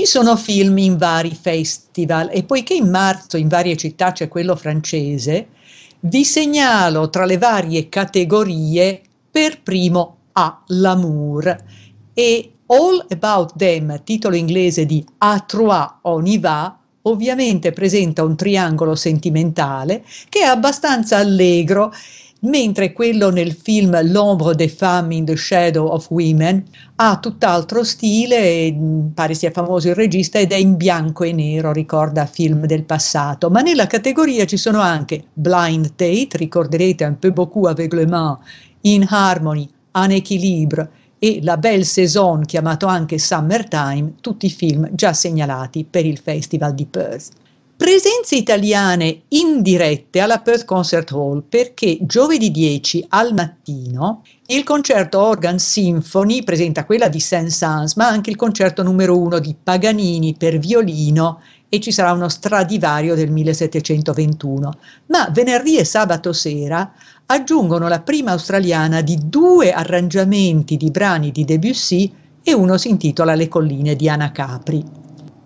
Ci sono film in vari festival e poiché in marzo in varie città c'è quello francese, vi segnalo tra le varie categorie per primo A. L'amour e All About Them, titolo inglese di A Trois On y va, ovviamente presenta un triangolo sentimentale che è abbastanza allegro mentre quello nel film L'ombre des femmes in the shadow of women ha tutt'altro stile, pare sia famoso il regista ed è in bianco e nero, ricorda film del passato, ma nella categoria ci sono anche Blind Date, ricorderete un peu beaucoup avec le main, In Harmony, Un Equilibre e La Belle Saison, chiamato anche Summertime, tutti film già segnalati per il Festival di Perth. Presenze italiane indirette alla Perth Concert Hall perché giovedì 10 al mattino il concerto Organ Symphony presenta quella di Saint-Saëns, ma anche il concerto numero uno di Paganini per violino e ci sarà uno stradivario del 1721. Ma venerdì e sabato sera aggiungono la prima australiana di due arrangiamenti di brani di Debussy e uno si intitola Le colline di Capri.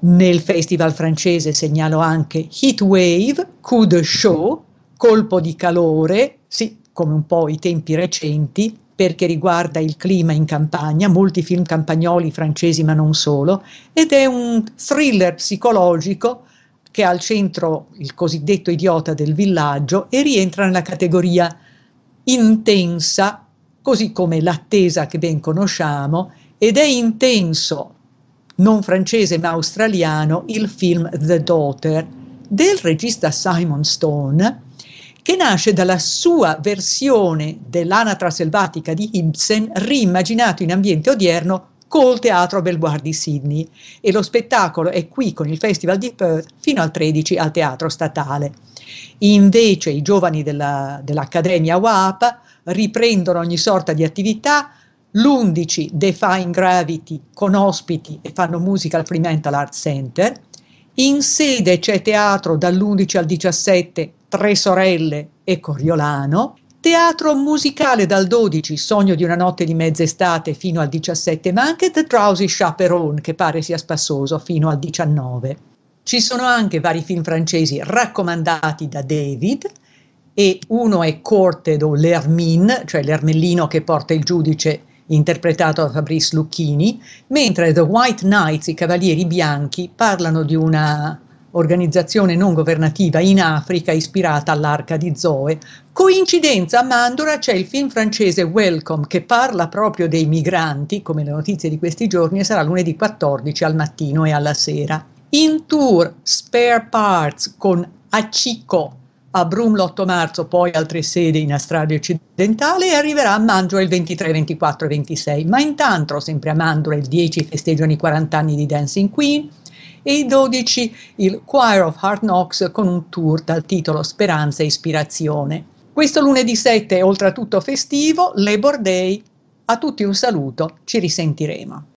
Nel festival francese segnalo anche Heat Wave, Coup de Show, colpo di calore, sì, come un po' i tempi recenti, perché riguarda il clima in campagna, molti film campagnoli francesi ma non solo, ed è un thriller psicologico che ha al centro il cosiddetto idiota del villaggio e rientra nella categoria intensa, così come l'attesa che ben conosciamo, ed è intenso non francese ma australiano, il film The Daughter del regista Simon Stone, che nasce dalla sua versione dell'anatra selvatica di Ibsen, rimaginato in ambiente odierno col Teatro Belvoir di Sydney. E lo spettacolo è qui con il Festival di Perth fino al 13 al Teatro Statale. Invece i giovani della, dell'Accademia WAP riprendono ogni sorta di attività, l'11 Define Gravity con ospiti e fanno musica al Fremantle Art Center, in sede c'è teatro dall'11 al 17 Tre Sorelle e Coriolano, teatro musicale dal 12 Sogno di una notte di mezz'estate fino al 17, ma anche The Drowsy Chaperone che pare sia spassoso fino al 19. Ci sono anche vari film francesi raccomandati da David e uno è Corte o L'Hermine, cioè l'ermellino che porta il giudice interpretato da Fabrice Lucchini, mentre The White Knights, i Cavalieri Bianchi, parlano di una organizzazione non governativa in Africa ispirata all'arca di Zoe. Coincidenza, a Mandora c'è il film francese Welcome che parla proprio dei migranti, come le notizie di questi giorni, e sarà lunedì 14 al mattino e alla sera. In tour Spare Parts con Aciko a Brum l'8 marzo, poi altre sedi in Australia occidentale e arriverà a Mandra il 23, 24 e 26. Ma intanto, sempre a Mandra, il 10 festeggiano i 40 anni di Dancing Queen e il 12 il Choir of Hard Knocks con un tour dal titolo Speranza e Ispirazione. Questo lunedì 7 è oltretutto festivo, Labor Day. A tutti un saluto, ci risentiremo.